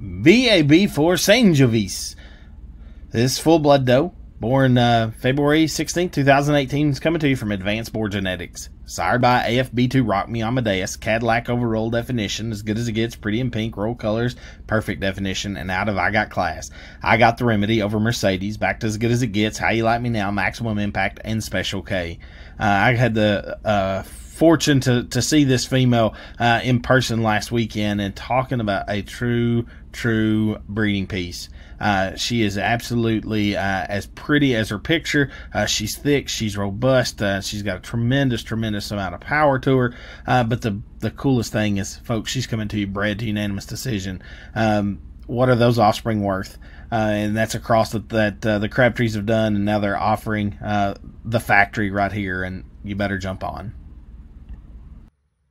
VAB for Jovis. This full blood doe, born uh, February 16, 2018, is coming to you from Advanced Boar Genetics. Sired by AFB2 Rock Me Amadeus, Cadillac overall definition, as good as it gets, pretty in pink, roll colors, perfect definition, and out of I Got Class. I Got the Remedy over Mercedes, back to as good as it gets, How You Like Me Now, Maximum Impact, and Special K. Uh, I had the uh, fortune to, to see this female uh, in person last weekend and talking about a true, true breeding piece. Uh, she is absolutely uh, as pretty as her picture. Uh, she's thick, she's robust, uh, she's got a tremendous, tremendous amount of power to her. Uh, but the the coolest thing is, folks, she's coming to you bred to unanimous decision. Um, what are those offspring worth? Uh, and that's across that, the the Crabtrees have done, and now they're offering the factory right here, and you better jump on.